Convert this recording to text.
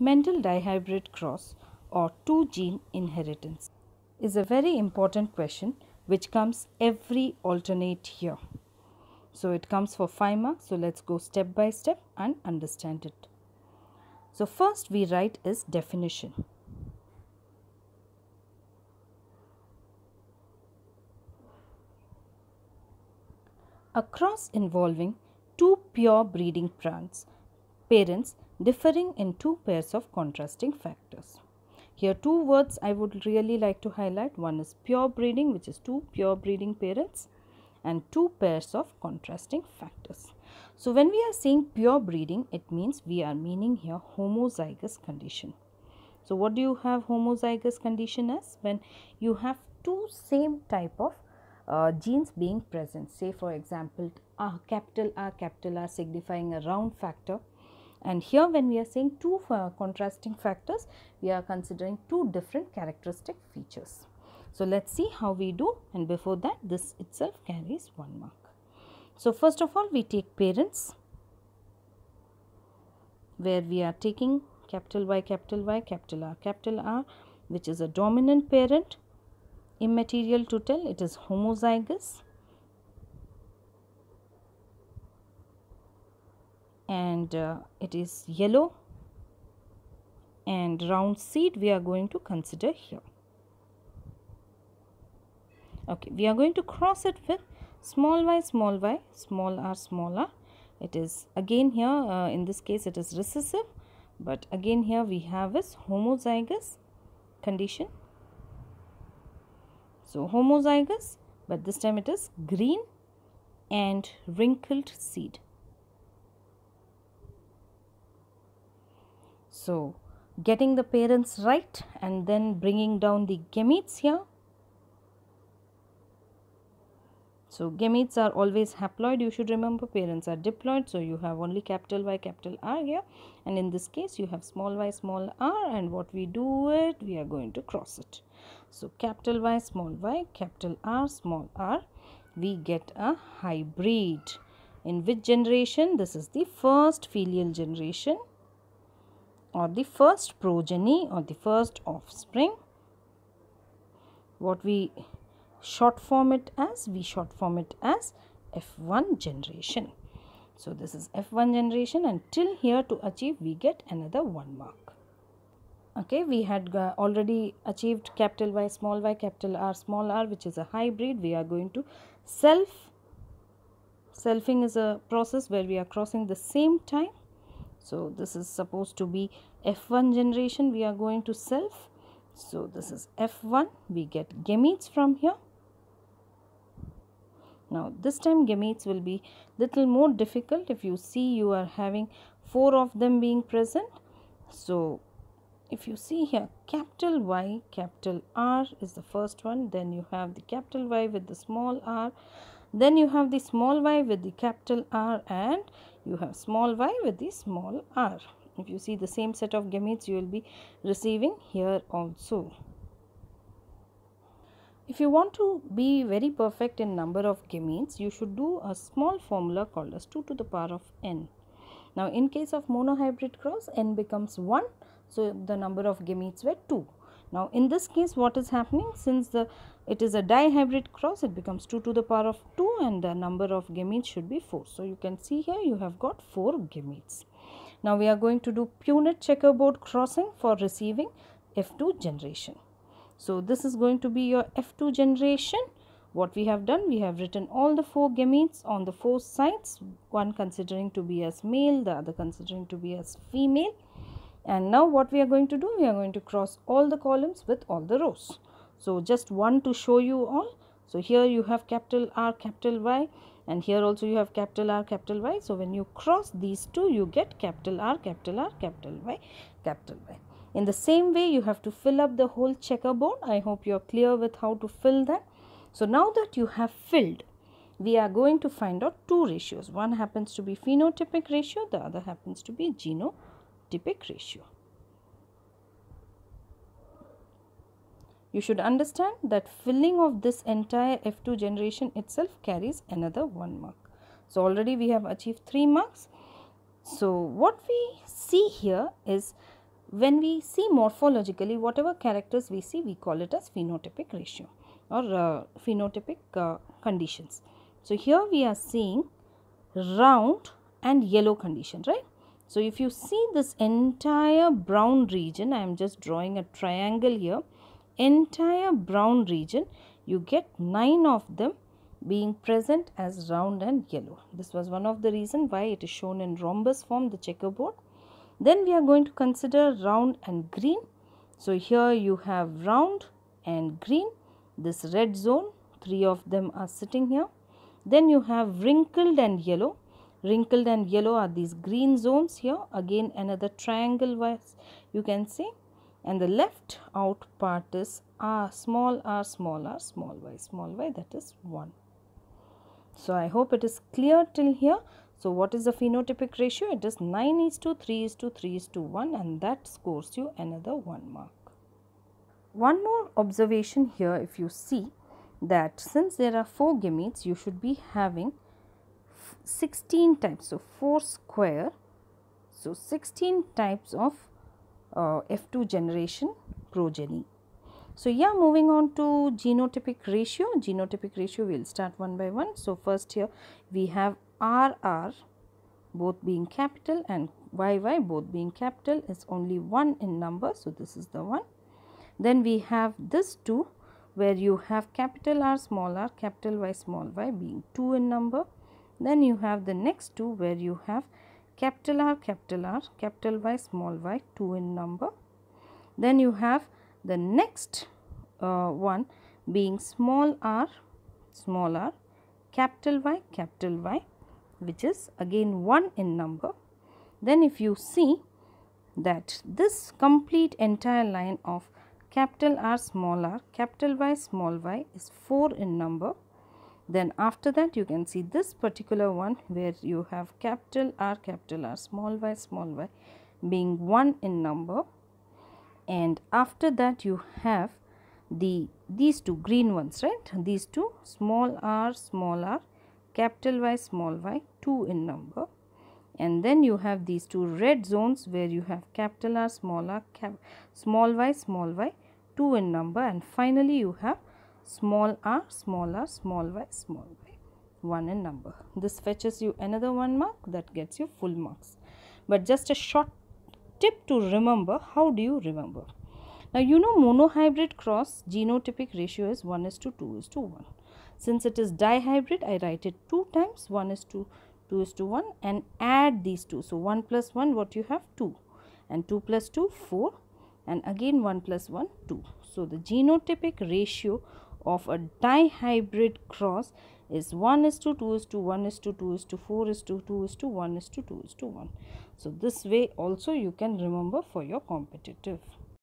Mendel dihybrid cross or two gene inheritance is a very important question which comes every alternate year. So it comes for 5 marks. So let's go step by step and understand it. So first we write is definition. A cross involving two pure breeding plants parents differing in two pairs of contrasting factors. Here two words I would really like to highlight. One is pure breeding which is two pure breeding parents and two pairs of contrasting factors. So when we are saying pure breeding it means we are meaning here homozygous condition. So what do you have homozygous condition as? When you have two same type of uh, genes being present say for example R, capital R capital R signifying a round factor and here when we are saying two contrasting factors, we are considering two different characteristic features. So, let us see how we do and before that this itself carries one mark. So, first of all we take parents where we are taking capital Y, capital Y, capital R, capital R which is a dominant parent immaterial to tell, it is homozygous and uh, it is yellow and round seed we are going to consider here okay we are going to cross it with small y small y small r smaller. it is again here uh, in this case it is recessive but again here we have this homozygous condition so homozygous but this time it is green and wrinkled seed So, getting the parents right and then bringing down the gametes here. So, gametes are always haploid. You should remember parents are diploid. So, you have only capital Y, capital R here. And in this case, you have small y, small r. And what we do it, we are going to cross it. So, capital Y, small y, capital R, small r. We get a hybrid. In which generation? This is the first filial generation or the first progeny or the first offspring what we short form it as we short form it as f1 generation so this is f1 generation and till here to achieve we get another one mark okay we had uh, already achieved capital y small y capital r small r which is a hybrid we are going to self selfing is a process where we are crossing the same time so this is supposed to be f1 generation we are going to self so this is f1 we get gametes from here now this time gametes will be little more difficult if you see you are having four of them being present so if you see here capital Y capital R is the first one then you have the capital Y with the small r then you have the small y with the capital R and you have small y with the small r. If you see the same set of gametes you will be receiving here also. If you want to be very perfect in number of gametes, you should do a small formula called as 2 to the power of n. Now, in case of monohybrid cross, n becomes 1. So, the number of gametes were 2. Now, in this case, what is happening? Since the it is a dihybrid cross, it becomes 2 to the power of 2 and the number of gametes should be 4. So, you can see here you have got 4 gametes. Now, we are going to do punit checkerboard crossing for receiving F2 generation. So, this is going to be your F2 generation. What we have done, we have written all the four gametes on the four sides, one considering to be as male, the other considering to be as female and now what we are going to do we are going to cross all the columns with all the rows so just one to show you all so here you have capital R capital Y and here also you have capital R capital Y so when you cross these two you get capital R capital R capital Y capital Y in the same way you have to fill up the whole checkerboard I hope you are clear with how to fill that so now that you have filled we are going to find out two ratios one happens to be phenotypic ratio the other happens to be genotypic Dybbik ratio. You should understand that filling of this entire F2 generation itself carries another 1 mark. So, already we have achieved 3 marks. So, what we see here is when we see morphologically whatever characters we see we call it as phenotypic ratio or uh, phenotypic uh, conditions. So, here we are seeing round and yellow condition right so if you see this entire brown region, I am just drawing a triangle here, entire brown region, you get 9 of them being present as round and yellow. This was one of the reason why it is shown in rhombus form, the checkerboard. Then we are going to consider round and green. So here you have round and green, this red zone, 3 of them are sitting here. Then you have wrinkled and yellow, wrinkled and yellow are these green zones here again another triangle wise you can see and the left out part is r small r small r small y small y that is 1 so i hope it is clear till here so what is the phenotypic ratio it is 9 is to 3 is to 3 is to 1 and that scores you another 1 mark one more observation here if you see that since there are four gametes you should be having 16 types so 4 square so 16 types of uh, f2 generation progeny so yeah moving on to genotypic ratio genotypic ratio we'll start one by one so first here we have rr both being capital and yy both being capital is only one in number so this is the one then we have this two where you have capital r small r capital y small y being two in number then you have the next two where you have capital R capital R capital Y small y 2 in number then you have the next uh, one being small r small r capital Y capital Y which is again 1 in number then if you see that this complete entire line of capital R small r capital Y small y is 4 in number then after that you can see this particular one where you have capital R capital R small y small y being 1 in number and after that you have the these two green ones right these two small r small r capital Y small y 2 in number and then you have these two red zones where you have capital R small r cap, small y small y 2 in number and finally you have small r, small r, small y, small y, 1 in number. This fetches you another 1 mark that gets you full marks. But just a short tip to remember, how do you remember? Now you know monohybrid cross genotypic ratio is 1 is to 2 is to 1. Since it is dihybrid, I write it 2 times 1 is to 2 is to 1 and add these two. So 1 plus 1 what you have 2 and 2 plus 2 4 and again 1 plus 1 2. So the genotypic ratio of a dihybrid cross is 1 is to 2 is to 1 is to 2 is to 4 is to 2 is to 1 is to 2 is to 1. So, this way also you can remember for your competitive.